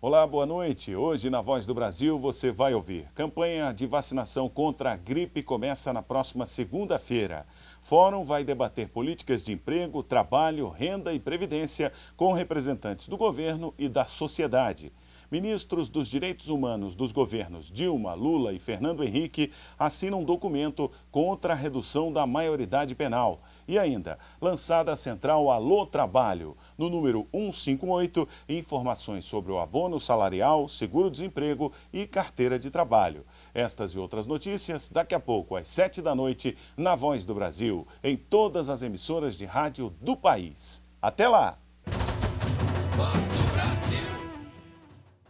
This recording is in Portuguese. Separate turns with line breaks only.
Olá, boa noite. Hoje na Voz do Brasil você vai ouvir. Campanha de vacinação contra a gripe começa na próxima segunda-feira. Fórum vai debater políticas de emprego, trabalho, renda e previdência com representantes do governo e da sociedade. Ministros dos Direitos Humanos dos governos Dilma, Lula e Fernando Henrique assinam um documento contra a redução da maioridade penal. E ainda, lançada a central Alô Trabalho no número 158 informações sobre o abono salarial, seguro-desemprego e carteira de trabalho. Estas e outras notícias daqui a pouco, às 7 da noite, na Voz do Brasil, em todas as emissoras de rádio do país. Até lá! Basta.